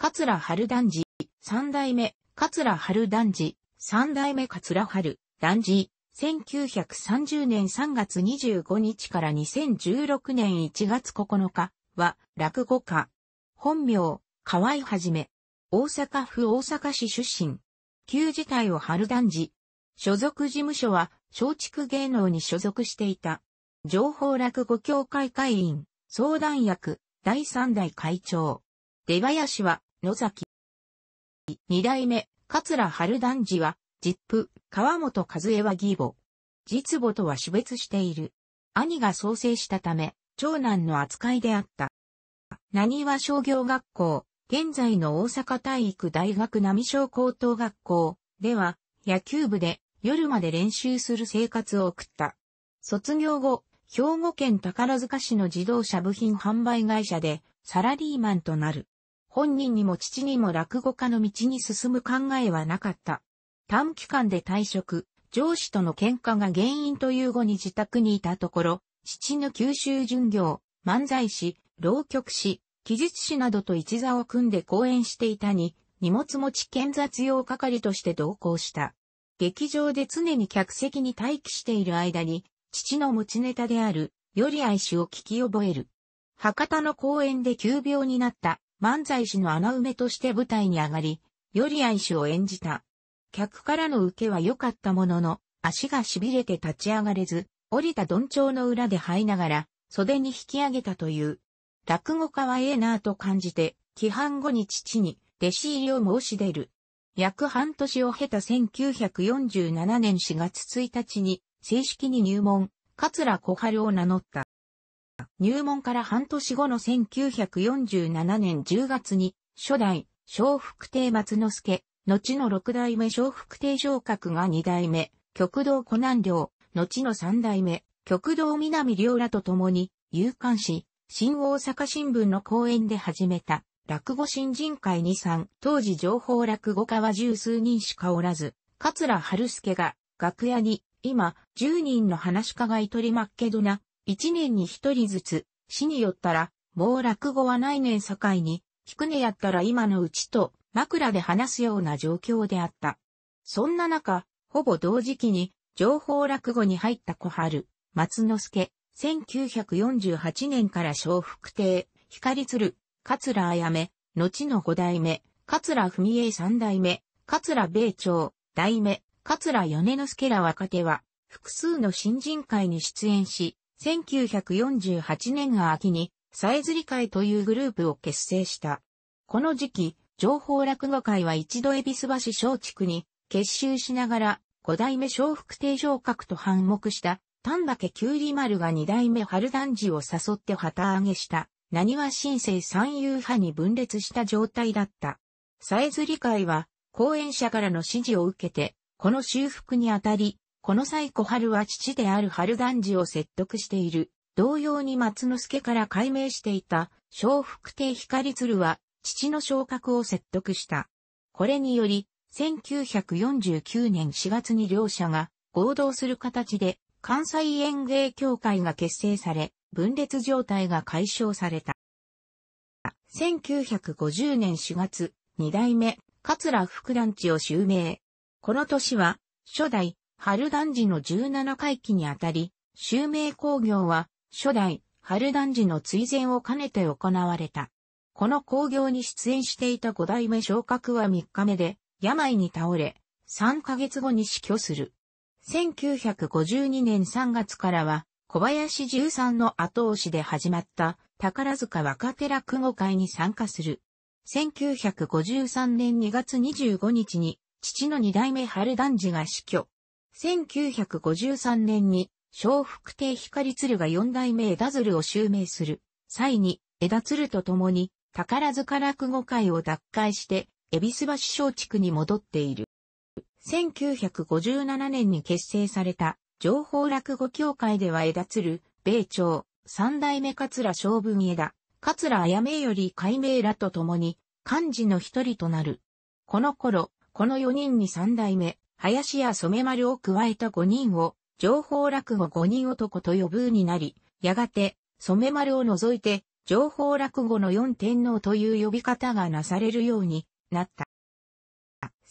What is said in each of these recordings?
桂春団寺、三代目、桂春団寺、三代目桂春、団寺、1930年3月25日から2016年1月9日は、落語家。本名、河合はじめ。大阪府大阪市出身。旧自体を春団寺。所属事務所は、松竹芸能に所属していた。情報落語協会会員、相談役、第三代会長。出林は、野崎。二代目、桂春男児は、ジップ、川本和江は義母。実母とは死別している。兄が創生したため、長男の扱いであった。何は商業学校、現在の大阪体育大学並小高等学校では、野球部で夜まで練習する生活を送った。卒業後、兵庫県宝塚市の自動車部品販売会社でサラリーマンとなる。本人にも父にも落語家の道に進む考えはなかった。短期間で退職、上司との喧嘩が原因という後に自宅にいたところ、父の九州巡業、漫才師、浪曲師、記述師などと一座を組んで講演していたに、荷物持ち兼雑用係として同行した。劇場で常に客席に待機している間に、父の持ちネタである、より愛しを聞き覚える。博多の公演で急病になった、漫才師の穴埋めとして舞台に上がり、より愛師を演じた。客からの受けは良かったものの、足が痺れて立ち上がれず、降りた鈍調の裏で這いながら、袖に引き上げたという。落語家はええなぁと感じて、規範後に父に弟子入りを申し出る。約半年を経た1947年4月1日に正式に入門、桂小春を名乗った。入門から半年後の1947年10月に、初代、小福亭松之助、後の六代目小福亭昇格が二代目、極道湖南領、後の三代目、極道南領らと共に、有刊誌、新大阪新聞の講演で始めた、落語新人会に参、当時情報落語家は十数人しかおらず、桂春介が、楽屋に、今、十人の話し家がいとりまっけどな、一年に一人ずつ、死によったら、もう落語はないねん境に、引くねやったら今のうちと、枕で話すような状況であった。そんな中、ほぼ同時期に、情報落語に入った小春、松之助、1948年から小福亭、光鶴、桂あやめ、後の五代目、桂文英三代目、桂米朝、代目、桂米之助ら若手は、複数の新人会に出演し、1948年秋に、さえずり会というグループを結成した。この時期、情報落語会は一度恵比寿橋小地区に結集しながら、五代目小福定昇閣と反目した丹波家九里丸が二代目春団児を誘って旗揚げした、何は新生三遊派に分裂した状態だった。さえずり会は、講演者からの指示を受けて、この修復にあたり、この際小春は父である春団次を説得している。同様に松之助から解明していた、小福亭光鶴は、父の昇格を説得した。これにより、1949年4月に両者が合同する形で関西園芸協会が結成され、分裂状態が解消された。1950年4月、二代目、桂福団地を襲名。この年は、初代、春団寺の17回忌にあたり、襲名工業は、初代、春団寺の追善を兼ねて行われた。この工業に出演していた五代目昇格は3日目で、病に倒れ、3ヶ月後に死去する。1952年3月からは、小林十三の後押しで始まった宝塚若手落語会に参加する。1953年2月25日に父の二代目春団次が死去。1953年に、小福亭光鶴が四代目枝鶴を襲名する。際に、枝鶴と共に、宝塚落語会を脱会して、恵比寿橋小地に戻っている。1957年に結成された、情報落語協会では枝鶴、米朝、三代目桂将文枝、桂綾明より改名らと共に、漢字の一人となる。この頃、この四人に三代目、林や染丸を加えた5人を、情報落語5人男と呼ぶになり、やがて、染丸を除いて、情報落語の四天皇という呼び方がなされるようになった。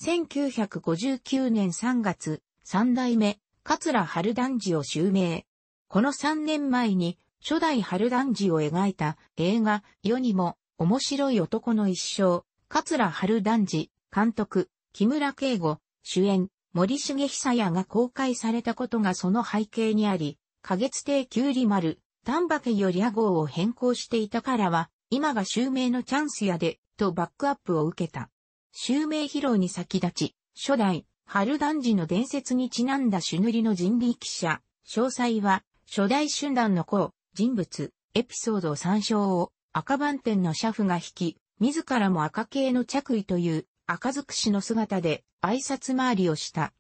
1959年3月、三代目、桂春団児を襲名。この3年前に、初代春団児を描いた映画、世にも面白い男の一生、桂春団児、監督、木村敬吾、主演、森重久也が公開されたことがその背景にあり、花月亭九里丸、丹波家より屋号を変更していたからは、今が襲名のチャンスやで、とバックアップを受けた。襲名披露に先立ち、初代、春団児の伝説にちなんだ朱塗りの人力者、詳細は、初代春団の子、人物、エピソードを参照を、赤番店の社夫が引き、自らも赤系の着衣という赤づくしの姿で挨拶回りをした。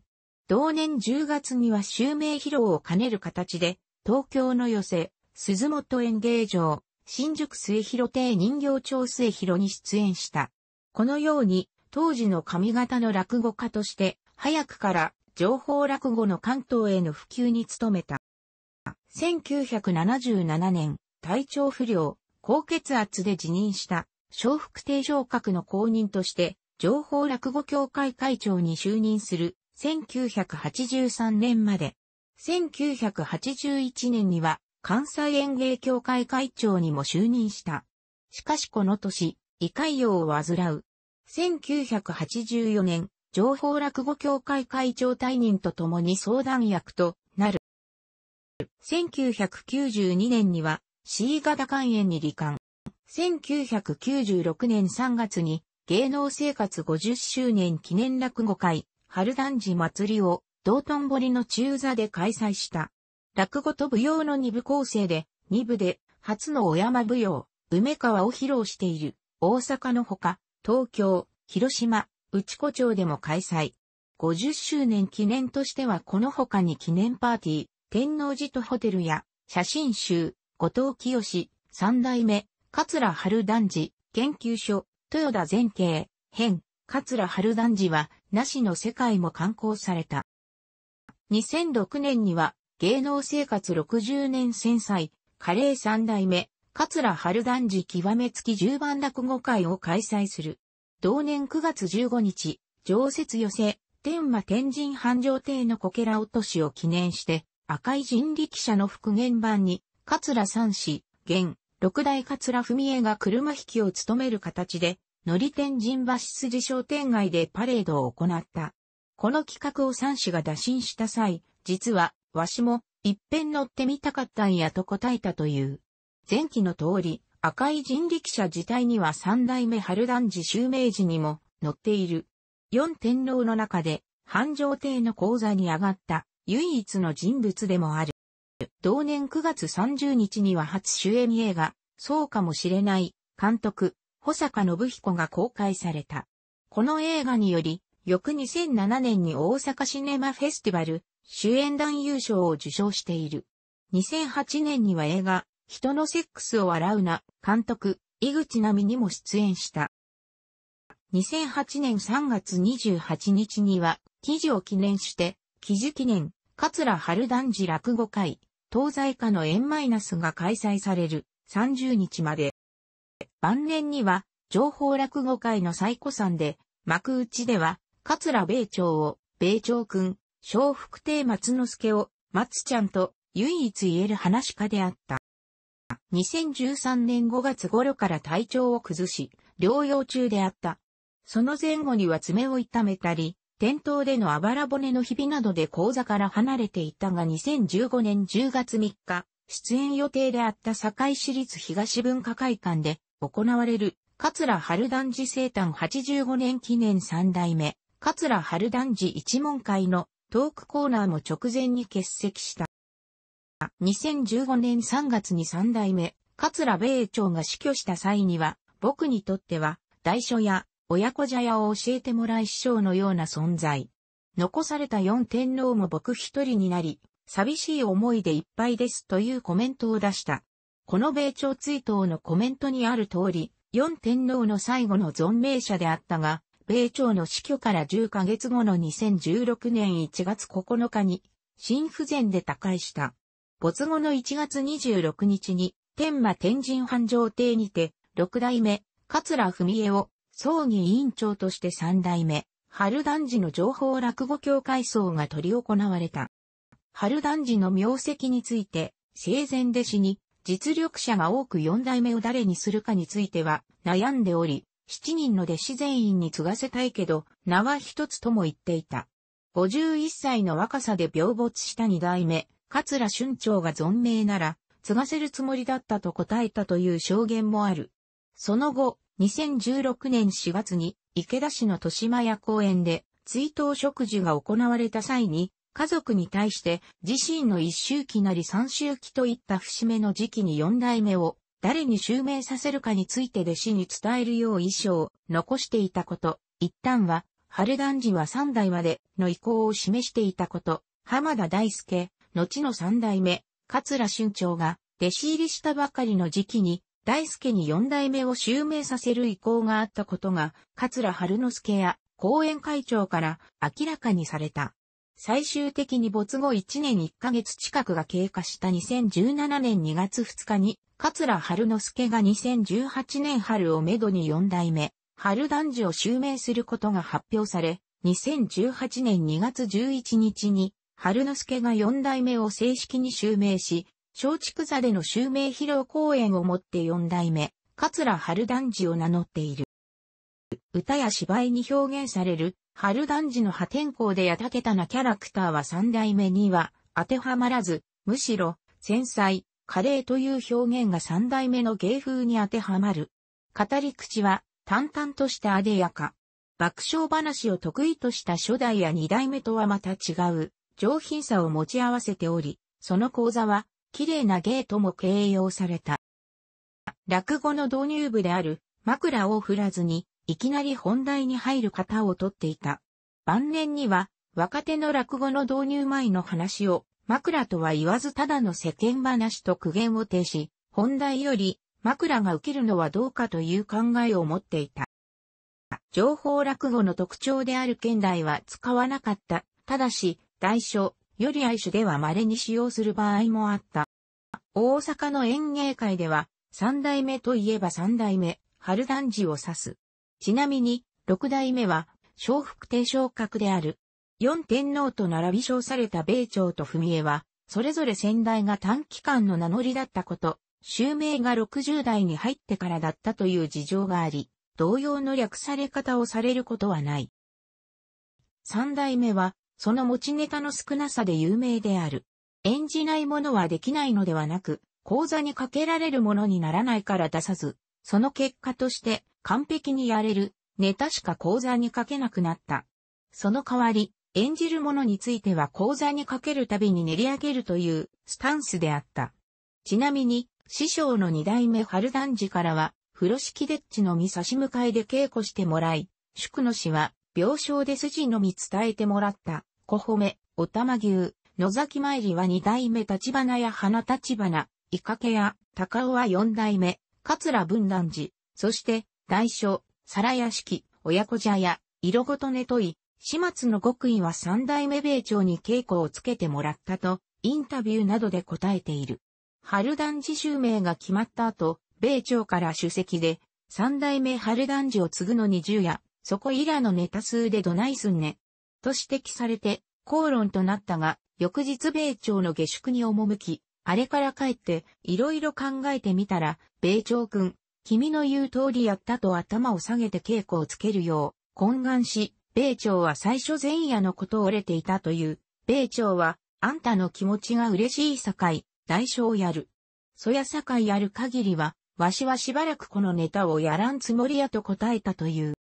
同年10月には襲名披露を兼ねる形で、東京の寄せ、鈴本演芸場、新宿末広亭人形町末広に出演した。このように、当時の上方の落語家として、早くから情報落語の関東への普及に努めた。1977年、体調不良、高血圧で辞任した、笑福亭昇格の公認として、情報落語協会会長に就任する1983年まで、1981年には関西演芸協会会長にも就任した。しかしこの年、胃潰瘍を患う。1984年、情報落語協会会長退任とともに相談役となる。1992年には C 型肝炎に罹患。1996年3月に芸能生活50周年記念落語会、春団児祭りを道頓堀の中座で開催した。落語と舞踊の二部構成で、二部で初の小山舞踊、梅川を披露している大阪のほか、東京、広島、内子町でも開催。50周年記念としてはこの他に記念パーティー、天王寺とホテルや写真集、後藤清、三代目、桂春団児、研究所、豊田前景、編、桂春団寺は、なしの世界も刊行された。2006年には、芸能生活60年戦災、華麗三代目、桂春団寺極めつき十番落語会を開催する。同年9月15日、常設寄せ、天馬天神繁盛亭のこけら落としを記念して、赤い人力車の復元版に、桂三氏、現、六代桂文江が車引きを務める形で、乗り天神橋筋商店街でパレードを行った。この企画を三氏が打診した際、実は、わしも、一遍乗ってみたかったんやと答えたという。前期の通り、赤い人力車自体には三代目春団寺襲名時にも乗っている。四天皇の中で、繁盛亭の講座に上がった唯一の人物でもある。同年9月30日には初主演映画、そうかもしれない、監督、保坂信彦が公開された。この映画により、翌2007年に大阪シネマフェスティバル、主演男優賞を受賞している。2008年には映画、人のセックスを洗うな、監督、井口奈美にも出演した。2008年3月28日には、記事を記念して、記事記念、桂春男児落語会、東西下の円マイナスが開催される30日まで。晩年には、情報落語会の最古参で、幕内では、桂米朝を、米朝君、小福亭松之助を、松ちゃんと唯一言える話家であった。2013年5月頃から体調を崩し、療養中であった。その前後には爪を痛めたり、店頭でのあばら骨の日々などで講座から離れていたが2015年10月3日、出演予定であった堺市立東文化会館で行われる、桂春団寺生誕85年記念3代目、桂春団寺一門会のトークコーナーも直前に欠席した。2015年3月に3代目、桂米朝が死去した際には、僕にとっては、代書や親子茶屋を教えてもらい師匠のような存在。残された四天皇も僕一人になり、寂しい思いでいっぱいですというコメントを出した。この米朝追悼のコメントにある通り、四天皇の最後の存命者であったが、米朝の死去から10ヶ月後の2016年1月9日に、心不全で他界した。没後の1月26日に、天馬天神繁盛亭にて、六代目、桂文江を葬儀委員長として三代目、春団寺の情報落語協会葬が取り行われた。春団寺の名跡について、生前弟子に、実力者が多く四代目を誰にするかについては悩んでおり、七人の弟子全員に継がせたいけど、名は一つとも言っていた。五十一歳の若さで病没した二代目、桂春長が存命なら、継がせるつもりだったと答えたという証言もある。その後、2016年4月に池田市の豊島屋公園で追悼植樹が行われた際に、家族に対して自身の一周期なり三周期といった節目の時期に四代目を誰に襲名させるかについて弟子に伝えるよう遺書を残していたこと、一旦は、春団児は三代までの意向を示していたこと、浜田大輔、後の三代目、桂春長が弟子入りしたばかりの時期に、大輔に四代目を襲名させる意向があったことが、桂春之助や後援会長から明らかにされた。最終的に没後1年1ヶ月近くが経過した2017年2月2日に、桂春之助が2018年春をめどに四代目、春男児を襲名することが発表され、2018年2月11日に、春之助が四代目を正式に襲名し、松竹座での襲名披露公演をもって四代目、桂春男児を名乗っている。歌や芝居に表現される、春男児の破天荒でやたけたなキャラクターは三代目には当てはまらず、むしろ、繊細、華麗という表現が三代目の芸風に当てはまる。語り口は、淡々としたあでやか。爆笑話を得意とした初代や二代目とはまた違う、上品さを持ち合わせており、その講座は、綺麗な芸とも形容された。落語の導入部である枕を振らずに、いきなり本題に入る方をとっていた。晩年には、若手の落語の導入前の話を、枕とは言わずただの世間話と苦言を呈し、本題より枕が受けるのはどうかという考えを持っていた。情報落語の特徴である現代は使わなかった。ただし、代償より愛種では稀に使用する場合もあった。大阪の演芸会では、三代目といえば三代目、春団治を指す。ちなみに、六代目は、小福亭昇格である。四天皇と並び称された米朝と文江は、それぞれ先代が短期間の名乗りだったこと、襲名が60代に入ってからだったという事情があり、同様の略され方をされることはない。三代目は、その持ちネタの少なさで有名である。演じないものはできないのではなく、講座にかけられるものにならないから出さず、その結果として完璧にやれるネタしか講座にかけなくなった。その代わり、演じるものについては講座にかけるたびに練り上げるというスタンスであった。ちなみに、師匠の二代目春団次からは、風呂敷でっちのみ差し向かいで稽古してもらい、宿の師は、病床で筋のみ伝えてもらった、小褒め、おたま牛、野崎参りは二代目立花や花立花、イカケや高尾は四代目、桂文壇寺、そして、大書、皿屋敷、親子茶屋、色ごとねとい、始末の極意は三代目米朝に稽古をつけてもらったと、インタビューなどで答えている。春団寺襲名が決まった後、米朝から主席で、三代目春団寺を継ぐのに十夜、そこいらのネタ数でどないすんね。と指摘されて、口論となったが、翌日米朝の下宿に赴き、あれから帰って、いろいろ考えてみたら、米朝君、君の言う通りやったと頭を下げて稽古をつけるよう、懇願し、米朝は最初前夜のことを折れていたという、米朝は、あんたの気持ちが嬉しい境、代償をやる。そや境やる限りは、わしはしばらくこのネタをやらんつもりやと答えたという。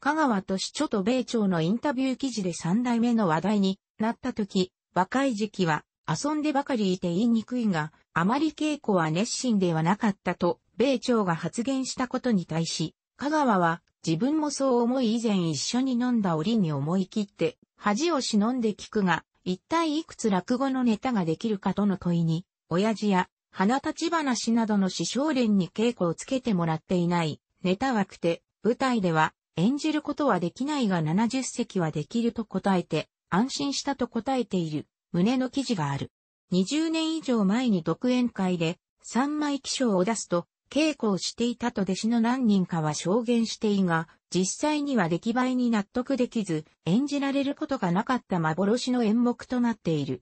香川都市著と米朝のインタビュー記事で三代目の話題になった時、若い時期は遊んでばかりいて言いにくいが、あまり稽古は熱心ではなかったと、米朝が発言したことに対し、香川は自分もそう思い以前一緒に飲んだ折に思い切って、恥を忍んで聞くが、一体いくつ落語のネタができるかとの問いに、親父や花立ち話などの師匠連に稽古をつけてもらっていない、ネタ枠で、舞台では演じることはできないが70席はできると答えて、安心したと答えている、胸の記事がある。20年以上前に独演会で、3枚記章を出すと、稽古をしていたと弟子の何人かは証言していいが、実際には出来栄えに納得できず、演じられることがなかった幻の演目となっている。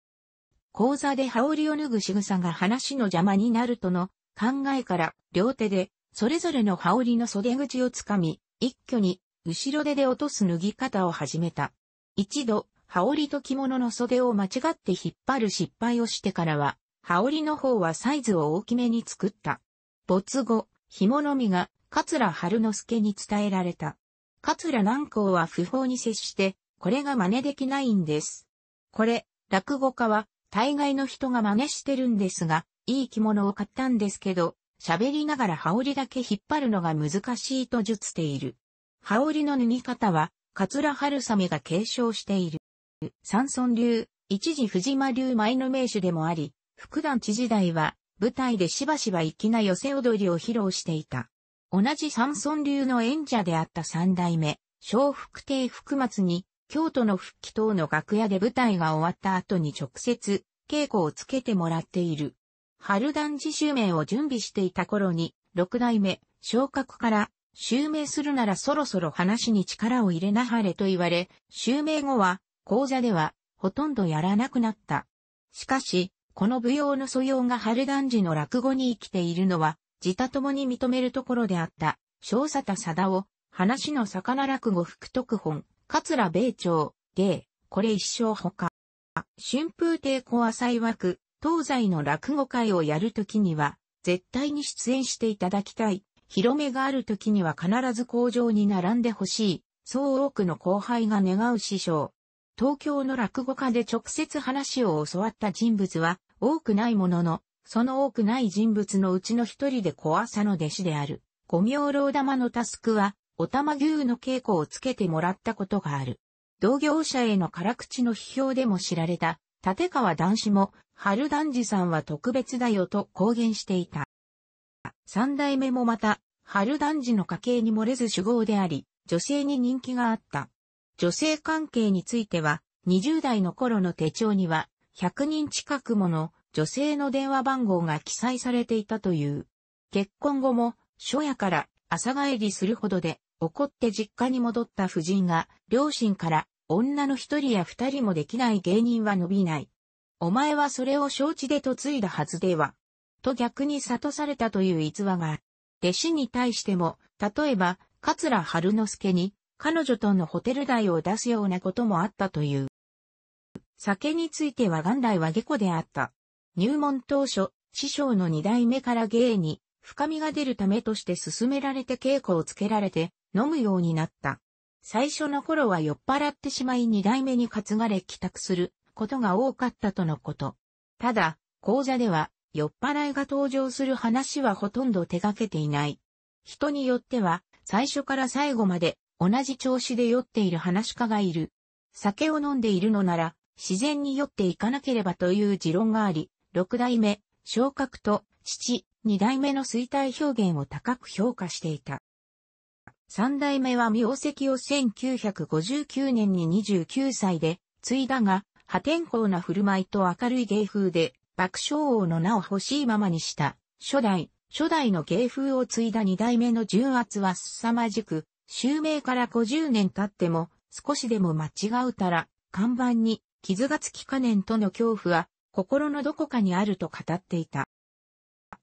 講座で羽織を脱ぐ仕草が話の邪魔になるとの考えから、両手で、それぞれの羽織の袖口をつかみ、一挙に後ろ手で落とす脱ぎ方を始めた。一度、羽織と着物の袖を間違って引っ張る失敗をしてからは、羽織の方はサイズを大きめに作った。没後、紐の実が、桂春之助に伝えられた。桂南光は不法に接して、これが真似できないんです。これ、落語家は、大概の人が真似してるんですが、いい着物を買ったんですけど、喋りながら羽織だけ引っ張るのが難しいと述している。羽織の脱ぎ方は、桂春雨が継承している。三村流、一時藤間流前の名手でもあり、福団地時代は、舞台でしばしば粋な寄せ踊りを披露していた。同じ三村流の演者であった三代目、小福帝福松に、京都の復帰等の楽屋で舞台が終わった後に直接、稽古をつけてもらっている。春団自主名を準備していた頃に、六代目、昇格から襲名するならそろそろ話に力を入れなはれと言われ、襲名後は、講座では、ほとんどやらなくなった。しかし、この舞踊の素養が春団児の落語に生きているのは、自他ともに認めるところであった、小佐田貞夫、話の魚落語福徳本、桂米朝、芸、これ一生ほか。春風亭小浅い枠、東西の落語会をやるときには、絶対に出演していただきたい広めがある時には必ず工場に並んでほしい、そう多くの後輩が願う師匠。東京の落語家で直接話を教わった人物は多くないものの、その多くない人物のうちの一人で怖さの弟子である、五明老玉のタスクは、お玉牛の稽古をつけてもらったことがある。同業者への辛口の批評でも知られた、立川男子も、春男児さんは特別だよと公言していた。三代目もまた、春男児の家系に漏れず主語であり、女性に人気があった。女性関係については、20代の頃の手帳には、100人近くもの女性の電話番号が記載されていたという。結婚後も、初夜から朝帰りするほどで、怒って実家に戻った夫人が、両親から、女の一人や二人もできない芸人は伸びない。お前はそれを承知で嫁いだはずでは、と逆に悟されたという逸話が、弟子に対しても、例えば、桂春之助に、彼女とのホテル代を出すようなこともあったという。酒については元来は下戸であった。入門当初、師匠の二代目から芸に、深みが出るためとして勧められて稽古をつけられて、飲むようになった。最初の頃は酔っ払ってしまい二代目に担がれ帰宅することが多かったとのこと。ただ、講座では酔っ払いが登場する話はほとんど手掛けていない。人によっては、最初から最後まで同じ調子で酔っている話家がいる。酒を飲んでいるのなら、自然に酔っていかなければという持論があり、六代目、昇格と、父、二代目の衰退表現を高く評価していた。三代目は名跡を1959年に29歳で、継いだが、破天荒な振る舞いと明るい芸風で、爆笑王の名を欲しいままにした、初代、初代の芸風を継いだ二代目の重圧は凄まじく、襲名から50年経っても、少しでも間違うたら、看板に傷がつきかねんとの恐怖は、心のどこかにあると語っていた。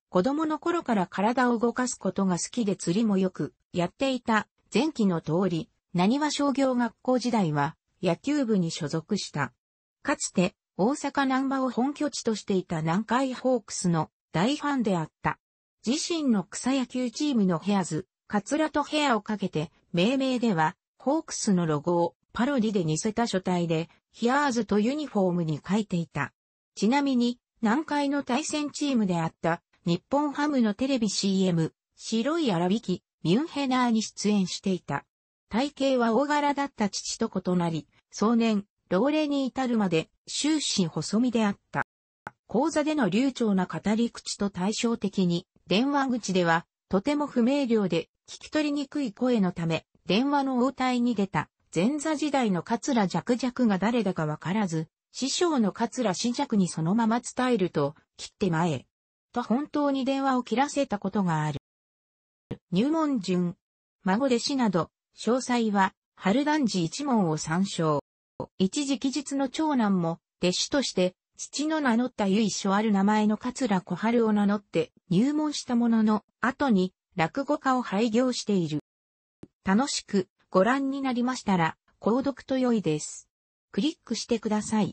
子供の頃から体を動かすことが好きで釣りもよくやっていた前期の通り、何は商業学校時代は野球部に所属した。かつて大阪南波を本拠地としていた南海ホークスの大ファンであった。自身の草野球チームのヘアズ、カツラとヘアをかけて、命名では、ホークスのロゴをパロディで似せた書体で、ヒアーズとユニフォームに書いていた。ちなみに、南海の対戦チームであった、日本ハムのテレビ CM、白い荒引き、ミュンヘナーに出演していた。体型は大柄だった父と異なり、壮年、老齢に至るまで終始細身であった。講座での流暢な語り口と対照的に、電話口では、とても不明瞭で、聞き取りにくい声のため、電話の応対に出た、前座時代の桂弱弱が誰だかわからず、師匠の桂死弱にそのまま伝えると、切って前へ。と本当に電話を切らせたことがある。入門順、孫弟子など、詳細は、春団寺一門を参照。一時期日の長男も、弟子として、父の名乗った由緒ある名前の桂小春を名乗って入門したものの、後に落語家を廃業している。楽しくご覧になりましたら、購読と良いです。クリックしてください。